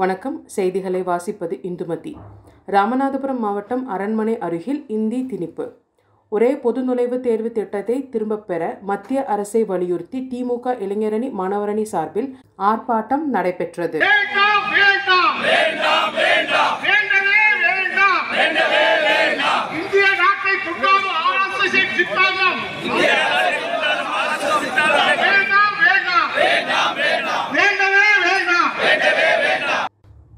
வணக்கம் செய்திகளை வாசிப்பது இந்துமதி ராமநாதபுரம் மாவட்டம் அரண்மனை அருகில் இந்தி திணிப்பு ஒரே பொது நுழைவுத் தேர்வு திட்டத்தை திரும்பப் பெற மத்திய அரசை வலியுறுத்தி திமுக இளைஞரணி மாணவரணி சார்பில் ஆர்ப்பாட்டம் நடைபெற்றது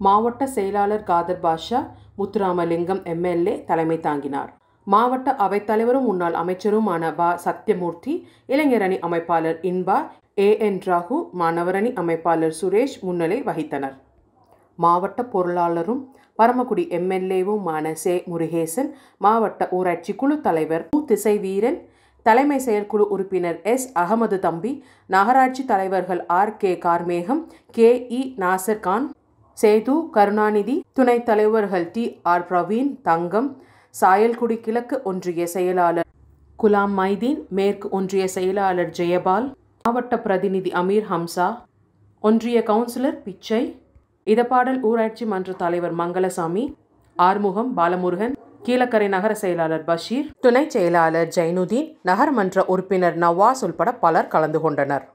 மாவட்ட செயலாளர் காதர் பாஷா முத்துராமலிங்கம் எம்எல்ஏ தலைமை தாங்கினார் மாவட்ட அவைத்தலைவரும் முன்னாள் அமைச்சருமான வா சத்யமூர்த்தி இளைஞரணி அமைப்பாளர் இன்பா ஏ என் ராகு மாணவரணி அமைப்பாளர் சுரேஷ் முன்னிலை வகித்தனர் மாவட்ட பொருளாளரும் பரமக்குடி எம்எல்ஏவுமான சே முருகேசன் மாவட்ட ஊராட்சி குழு தலைவர் மு திசை வீரன் தலைமை செயற்குழு உறுப்பினர் எஸ் அகமது தம்பி நகராட்சி தலைவர்கள் R K Karmegam K E Nasarkhan Sethu Karunanidhi துணைத் தலைவர்கள் டி ஆர் பிரவீன் தங்கம் சாயல்குடி கிழக்கு ஒன்றிய செயலாளர் குலாம் மைதீன் மேற்கு ஒன்றிய செயலாளர் ஜெயபால் மாவட்ட பிரதிநிதி அமீர் ஹம்சா ஒன்றிய கவுன்சிலர் பிச்சை இதப்பாடல் ஊராட்சி மன்ற தலைவர் மங்களசாமி ஆறுமுகம் பாலமுருகன் கீழக்கரை நகர செயலாளர் பஷீர் துணைச் செயலாளர் ஜைனுதீன் நகர்மன்ற உறுப்பினர் நவாஸ் உள்பட பலர் கலந்து கொண்டனர்